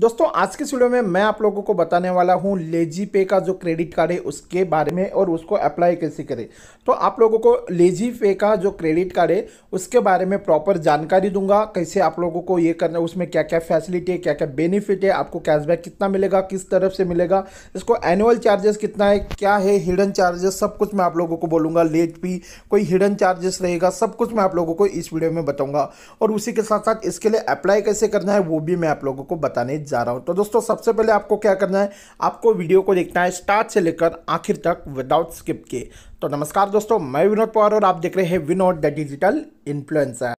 दोस्तों आज के वीडियो में मैं आप लोगों को बताने वाला हूं लेजी पे का जो क्रेडिट कार्ड है उसके बारे में और उसको अप्लाई कैसे करें तो आप लोगों को लेजी पे का जो क्रेडिट कार्ड है उसके बारे में प्रॉपर जानकारी दूंगा कैसे आप लोगों को ये करना उसमें क्या क्या फैसिलिटी है क्या क्या बेनिफिट है आपको कैशबैक कितना मिलेगा किस तरफ से मिलेगा इसको एनुअल चार्जेस कितना है क्या है हिडन चार्जेस सब कुछ मैं आप लोगों को बोलूँगा लेट भी कोई हिडन चार्जेस रहेगा सब कुछ मैं आप लोगों को इस वीडियो में बताऊँगा और उसी के साथ साथ इसके लिए अप्लाई कैसे करना है वो भी मैं आप लोगों को बताने जा रहा हूँ तो दोस्तों सबसे पहले आपको क्या करना है आपको वीडियो को देखना है स्टार्ट से लेकर आखिर तक विदाउट स्किप के तो नमस्कार दोस्तों मैं विनोद पवार और आप देख रहे हैं विनोद द डिजिटल इन्फ्लुएंसर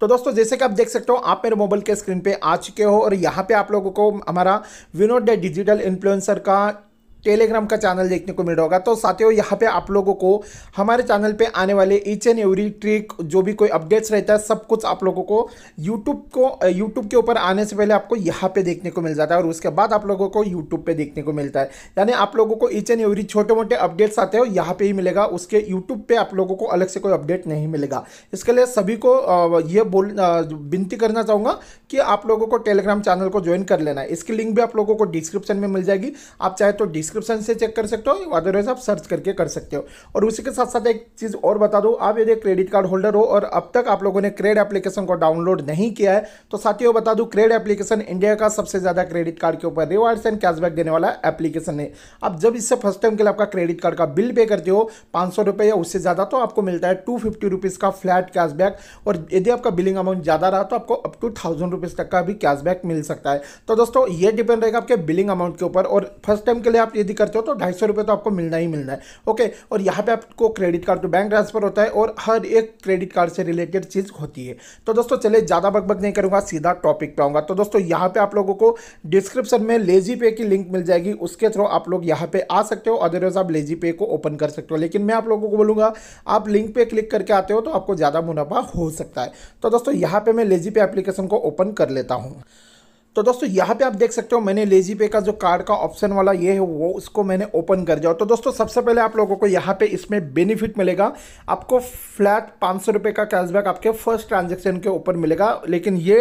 तो दोस्तों जैसे कि आप देख सकते हो आप मेरे मोबाइल के स्क्रीन पे आ चुके हो और यहाँ पे आप लोगों को हमारा विनोद डिजिटल इन्फ्लुएंसर का टेलीग्राम का चैनल देखने को मिल होगा तो साथियों यहाँ पे आप लोगों को हमारे चैनल पे आने वाले ईच एंड एवरी ट्रिक जो भी कोई अपडेट्स रहता है सब कुछ आप लोगों को यूट्यूब को यूट्यूब के ऊपर आने से पहले आपको यहाँ पे देखने को मिल जाता है और उसके बाद आप लोगों को यूट्यूब पे देखने को मिलता है यानी आप लोगों को ईच एंड एवरी छोटे मोटे अपडेट्स आते हो यहाँ पर ही मिलेगा उसके यूट्यूब पर आप लोगों को अलग से कोई अपडेट नहीं मिलेगा इसके लिए सभी को ये बोल विनती करना चाहूँगा कि आप लोगों को टेलीग्राम चैनल को ज्वाइन कर लेना है इसकी लिंक भी आप लोगों को डिस्क्रिप्शन में मिल जाएगी आप चाहे तो डिस्क्रिप डिस्क्रिप्शन से चेक कर सकते हो अदरवाइज आप सर्च करके कर सकते हो और उसी के साथ साथ एक चीज़ और बता दूँ आप यदि क्रेडिट कार्ड होल्डर हो और अब तक आप लोगों ने क्रेड एप्लीकेशन को डाउनलोड नहीं किया है तो साथियों बता दूँ क्रेड एप्लीकेशन इंडिया का सबसे ज़्यादा क्रेडिट कार्ड के ऊपर रिवार्ड्स एंड कैशबैक देने वाला एप्लीकेशन है आप जब इससे फर्स्ट टाइम के लिए आपका क्रेडिट कार्ड का बिल पे करते हो पाँच या उससे ज़्यादा तो आपको मिलता है टू फिफ्टी का फ्लैट कैशबैक और यदि आपका बिलिंग अमाउंट ज़्यादा रहा तो आपको अप टू थाउजेंड रुपीज़ तक का भी कैशबैक मिल सकता है तो दोस्तों ये डिपेंड रहेगा आपके बिलिंग अमाउंट के ऊपर और फर्स्ट टाइम के लिए आप ये यदि करते हो तो ढाई सौ तो आपको मिलना ही मिलना है ओके और यहाँ पे आपको क्रेडिट कार्ड तो बैंक ट्रांसफर होता है और हर एक क्रेडिट कार्ड से रिलेटेड चीज़ होती है तो दोस्तों चले ज़्यादा बकबक नहीं करूँगा सीधा टॉपिक पे आऊँगा तो दोस्तों यहाँ पे आप लोगों को डिस्क्रिप्शन में लेजी पे की लिंक मिल जाएगी उसके थ्रू आप लोग यहाँ पे आ सकते हो अदरवाइज आप लेजी पे को ओपन कर सकते हो लेकिन मैं आप लोगों को बोलूँगा आप लिंक पे क्लिक करके आते हो तो आपको ज़्यादा मुनाफा हो सकता है तो दोस्तों यहाँ पर मैं लेजी पे एप्लीकेशन को ओपन कर लेता हूँ तो दोस्तों यहाँ पे आप देख सकते हो मैंने लेजी पे का जो कार्ड का ऑप्शन वाला ये है वो उसको मैंने ओपन कर दिया तो दोस्तों सबसे पहले आप लोगों को यहाँ पे इसमें बेनिफिट मिलेगा आपको फ्लैट पाँच सौ रुपये का कैशबैक आपके फर्स्ट ट्रांजेक्शन के ऊपर मिलेगा लेकिन ये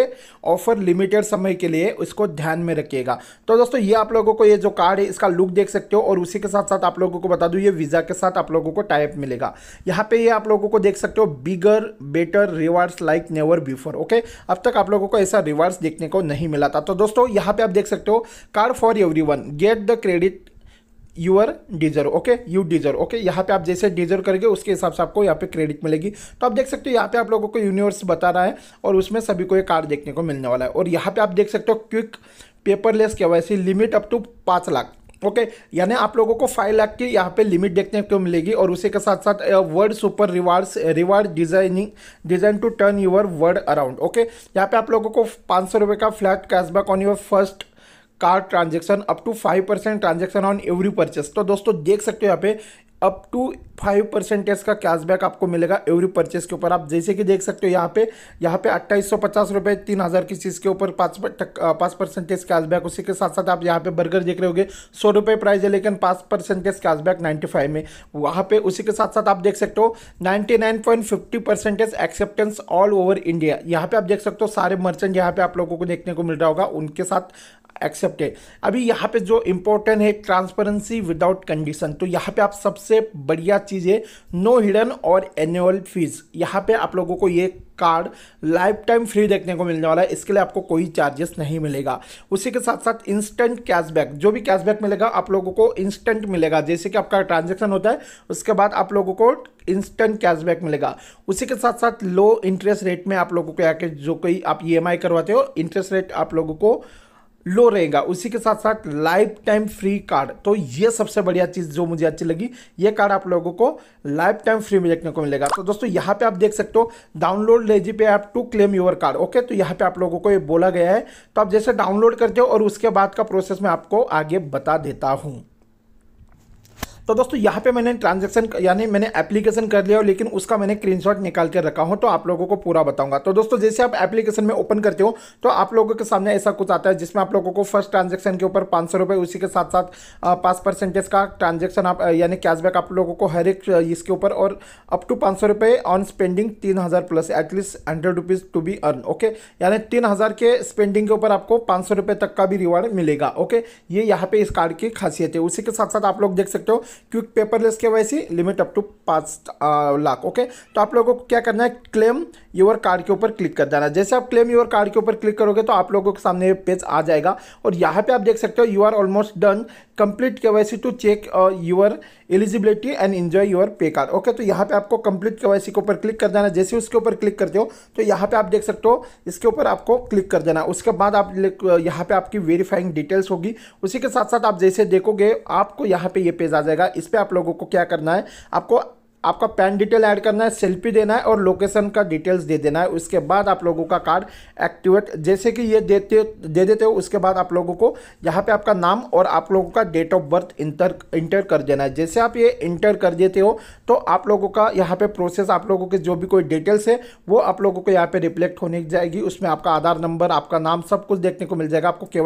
ऑफर लिमिटेड समय के लिए उसको ध्यान में रखिएगा तो दोस्तों ये आप लोगों को ये जो कार्ड है इसका लुक देख सकते हो और उसी के साथ साथ आप लोगों को बता दूँ ये वीज़ा के साथ आप लोगों को टाइप मिलेगा यहाँ पे ये आप लोगों को देख सकते हो bigger better rewards like never before okay अब तक आप लोगों को ऐसा रिवार्ड्स देखने को नहीं मिला था तो दोस्तों यहाँ पे आप देख सकते हो card for every one get the credit your deserve okay you deserve okay यहाँ पे आप जैसे डीजर करेंगे उसके हिसाब से आपको यहाँ पे क्रेडिट मिलेगी तो आप देख सकते हो यहाँ पे आप लोगों को यूनिवर्स बता रहा है और उसमें सभी को ये कार्ड देखने को मिलने वाला है और यहाँ पे आप देख सकते हो क्विक पेपरलेस के वैसे लिमिट अप टू पाँच लाख ओके यानी आप लोगों को फाइव लाख की यहाँ पे लिमिट देखने को मिलेगी और उसी के साथ साथ world super rewards reward designing design to turn your world around okay यहाँ पे आप लोगों को पाँच सौ रुपये का flat cashback on your first card transaction up to five percent transaction on every purchase तो दोस्तों देख सकते हो यहाँ पे अप टू फाइव परसेंटेज का कैशबैक आपको मिलेगा एवरी परचेज के ऊपर आप जैसे कि देख सकते हो यहाँ पे यहाँ पे अट्ठाईस सौ पचास रुपये तीन हज़ार की चीज़ के ऊपर पाँच पाँच परसेंटेज कैशबैक उसी के साथ साथ आप यहाँ पे बर्गर देख रहे होगे सौ रुपये प्राइस है लेकिन पाँच परसेंटेज कैशबैक नाइन्टी फाइव में वहाँ पे उसी के साथ साथ आप देख सकते हो ninety nine point fifty percentage acceptance all over India यहाँ पे आप देख सकते हो सारे मर्चेंट यहाँ पे आप लोगों को देखने को मिल रहा होगा उनके साथ एक्सेप्ट है अभी यहाँ पे जो इंपॉर्टेंट है ट्रांसपेरेंसी विदाउट कंडीशन तो यहाँ पे आप सबसे सबसे बढ़िया चीज़ है नो हिडन और एनुअल फीस यहाँ पे आप लोगों को ये कार्ड लाइफ टाइम फ्री देखने को मिलने वाला है इसके लिए आपको कोई चार्जेस नहीं मिलेगा उसी के साथ साथ इंस्टेंट कैशबैक जो भी कैशबैक मिलेगा आप लोगों को इंस्टेंट मिलेगा जैसे कि आपका ट्रांजेक्शन होता है उसके बाद आप लोगों को इंस्टेंट कैशबैक मिलेगा उसी के साथ साथ लो इंटरेस्ट रेट में आप लोगों को आके जो कोई आप ई e करवाते हो इंटरेस्ट रेट आप लोगों को लो रहेगा उसी के साथ साथ लाइफ टाइम फ्री कार्ड तो ये सबसे बढ़िया चीज़ जो मुझे अच्छी लगी ये कार्ड आप लोगों को लाइफ टाइम फ्री में देखने को मिलेगा तो दोस्तों यहाँ पे आप देख सकते हो download LazyPay app to claim your card okay तो यहाँ पे आप लोगों को ये बोला गया है तो आप जैसे डाउनलोड करते हो और उसके बाद का प्रोसेस मैं आपको आगे बता देता हूँ तो दोस्तों यहाँ पे मैंने ट्रांजेक्शन यानी मैंने एप्लीकेशन कर लिया हो लेकिन उसका मैंने स्क्रीन निकाल के रखा हो तो आप लोगों को पूरा बताऊंगा तो दोस्तों जैसे आप एप्लीकेशन में ओपन करते हो तो आप लोगों के सामने ऐसा कुछ आता है जिसमें आप लोगों को फर्स्ट ट्रांजेक्शन के ऊपर पाँच सौ रुपये उसी के साथ साथ पाँच परसेंटेज का ट्रांजेक्शन आप यानी कैशबैक आप लोगों को हर एक इसके ऊपर और अप टू पाँच सौ रुपये ऑन स्पेंडिंग तीन हज़ार plus at least hundred rupees to be earn okay यानी तीन हज़ार के स्पेंडिंग के ऊपर आपको पाँच सौ रुपये तक का भी रिवार्ड मिलेगा ओके ये यहाँ पे इस कार्ड की खासियत है उसी के साथ साथ आप लोग देख सकते हो क्विक पेपरलेस के वैसी लिमिट अप टू पाँच लाख ओके तो आप लोगों को क्या करना है क्लेम योर कार्ड के ऊपर क्लिक कर देना जैसे आप क्लेम योर कार्ड के ऊपर क्लिक करोगे तो आप लोगों के सामने पेज आ जाएगा और यहाँ पे आप देख सकते हो you are almost done complete के वैसी to check your eligibility and enjoy your pay card okay तो यहाँ पे आपको कंप्लीट के वैसी के ऊपर क्लिक कर देना जैसे उसके ऊपर क्लिक करते हो तो यहाँ पे आप देख सकते हो इसके ऊपर आपको क्लिक कर देना उसके बाद आप uh, यहाँ पे आपकी वेरीफाइंग डिटेल्स होगी उसी के साथ साथ आप जैसे देखोगे आपको यहाँ पे ये पेज आ जाएगा मिलेगा इस पर आप लोगों को क्या करना है आपको आपका पैन डिटेल ऐड करना है सेल्फी देना है और लोकेशन का डिटेल्स दे देना है उसके बाद आप लोगों का कार्ड एक्टिवेट जैसे कि ये देते दे देते हो उसके बाद आप लोगों को यहाँ पे आपका नाम और आप लोगों का date of birth enter enter कर देना है जैसे आप ये इंटर कर देते हो तो आप लोगों का यहाँ पर प्रोसेस आप लोगों के जो भी कोई डिटेल्स है वो आप लोगों को यहाँ पर रिफ्लेक्ट होने जाएगी उसमें आपका आधार नंबर आपका नाम सब कुछ देखने को मिल जाएगा आपको के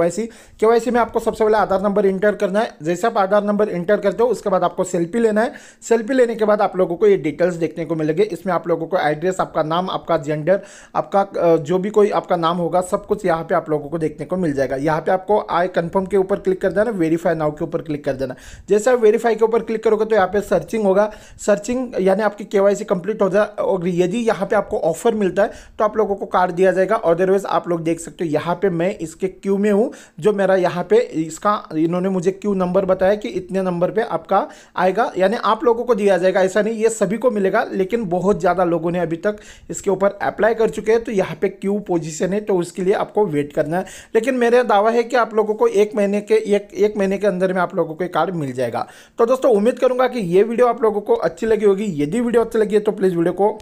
वाई में आपको सबसे पहले आधार नंबर इंटर करना है जैसे आप आधार नंबर इंटर करते हो उसके बाद आपको सेल्फी लेना है सेल्फी लेने के बाद आप लोग लोगों को ये डिटेल्स देखने को मिलेंगे इसमें आप लोगों को एड्रेस आपका नाम आपका जेंडर आपका जो भी कोई आपका नाम होगा सब कुछ यहाँ पे आप लोगों को देखने को मिल जाएगा यहाँ पे आपको आई कन्फर्म के ऊपर क्लिक कर देना वेरीफाई नाउ के ऊपर क्लिक कर देना जैसे आप वेरीफाई के ऊपर क्लिक करोगे तो यहाँ पे सर्चिंग होगा सर्चिंग यानी आपकी के कंप्लीट हो जाए यदि यहाँ पे आपको ऑफर मिलता है तो आप लोगों को कार्ड दिया जाएगा अदरवाइज आप लोग देख सकते हो यहाँ पे मैं इसके क्यू में हूँ जो मेरा यहाँ पे इसका इन्होंने मुझे क्यू नंबर बताया कि इतने नंबर पर आपका आएगा यानी आप लोगों को दिया जाएगा ऐसा नहीं ये सभी को मिलेगा लेकिन बहुत ज़्यादा लोगों ने अभी तक इसके ऊपर अप्लाई कर चुके हैं तो यहाँ पे क्यू पोजीशन है तो उसके लिए आपको वेट करना है लेकिन मेरा दावा है कि आप लोगों को एक महीने के एक एक महीने के अंदर में आप लोगों को कार्ड मिल जाएगा तो दोस्तों उम्मीद करूँगा कि ये वीडियो आप लोगों को अच्छी लगी होगी यदि वीडियो अच्छी लगी है तो प्लीज़ वीडियो को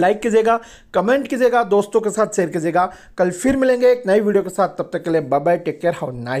लाइक कीजिएगा कमेंट कीजिएगा दोस्तों के साथ शेयर कीजिएगा कल फिर मिलेंगे एक नई वीडियो के साथ तब तक के लिए bye bye take care how nice